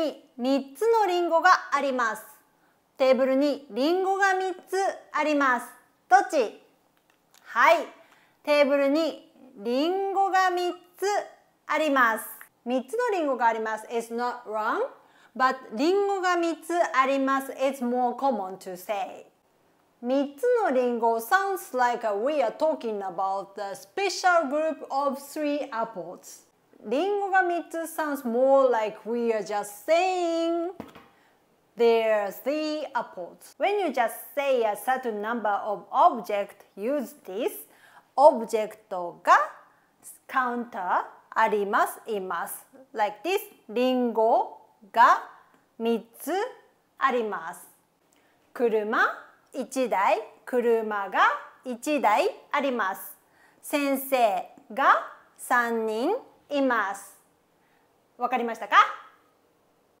に3つのリンゴがあります。テーブルにリンゴが3つあります。どっちはい。テーブルにリンゴが3つあります。3つのリンゴがあります。It's not wrong, but リンゴが3つあります。It's more common to say. 3つのリンゴ sounds like we are talking about the special group of three apples. リンゴが3つ sounds more like we are just saying there's the apples. When you just say a certain number of objects, use this オブジェクトがカウンターあります、います。like this リンゴが3つあります。車1台、車が1台あります。先生が3人いますわかりましたか